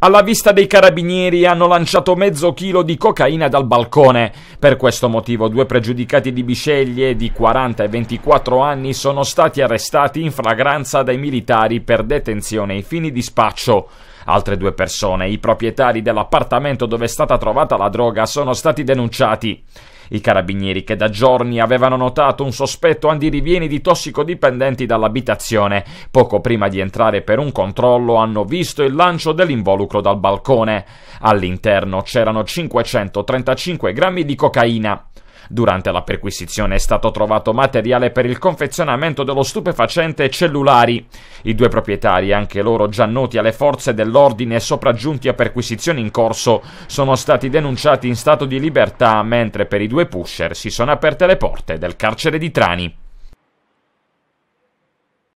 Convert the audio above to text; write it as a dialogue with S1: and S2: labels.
S1: Alla vista dei carabinieri hanno lanciato mezzo chilo di cocaina dal balcone. Per questo motivo due pregiudicati di Bisceglie di 40 e 24 anni sono stati arrestati in fragranza dai militari per detenzione ai fini di spaccio. Altre due persone, i proprietari dell'appartamento dove è stata trovata la droga, sono stati denunciati. I carabinieri che da giorni avevano notato un sospetto andirivieni di tossicodipendenti dall'abitazione, poco prima di entrare per un controllo hanno visto il lancio dell'involucro dal balcone. All'interno c'erano 535 grammi di cocaina. Durante la perquisizione è stato trovato materiale per il confezionamento dello stupefacente cellulari. I due proprietari, anche loro già noti alle forze dell'ordine e sopraggiunti a perquisizioni in corso, sono stati denunciati in stato di libertà, mentre per i due pusher si sono aperte le porte del carcere di Trani.